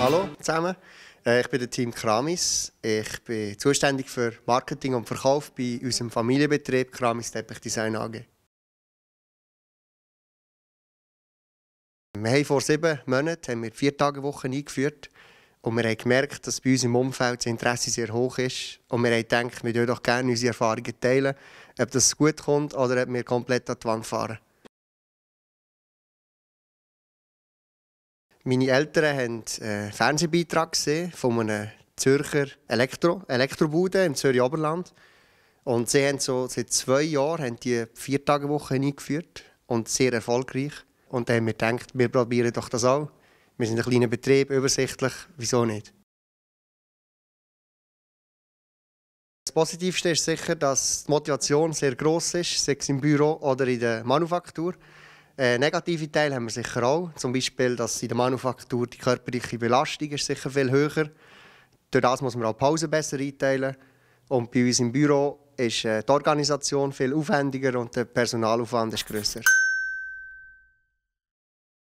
Hallo zusammen, äh, ich bin der Team Kramis. Ich bin zuständig für Marketing und Verkauf bei unserem Familienbetrieb Kramis Teppich Design AG. Wir haben vor sieben Monaten haben wir vier Tage Wochen eingeführt und wir haben gemerkt, dass bei uns im Umfeld das Interesse sehr hoch ist und wir haben gedacht, wir würden doch gerne unsere Erfahrungen teilen, ob das gut kommt oder ob wir komplett an die Wand fahren. Meine Eltern haben einen äh, Fernsehbeitrag gesehen von einem Zürcher Elektro Elektrobude im Zürich Oberland. Und sie haben so seit zwei Jahren haben die vier Tage Woche eingeführt und sehr erfolgreich. Und dann haben wir gedacht, wir probieren doch das auch. Wir sind ein kleiner Betrieb, übersichtlich, wieso nicht? Das Positivste ist sicher, dass die Motivation sehr groß ist, sei es im Büro oder in der Manufaktur. Äh, negative Teile haben wir sicher auch. Zum Beispiel, dass in der Manufaktur die körperliche Belastung ist sicher viel höher. Durch das muss man auch Pausen besser einteilen. Und bei uns im Büro ist äh, die Organisation viel aufwendiger und der Personalaufwand ist grösser.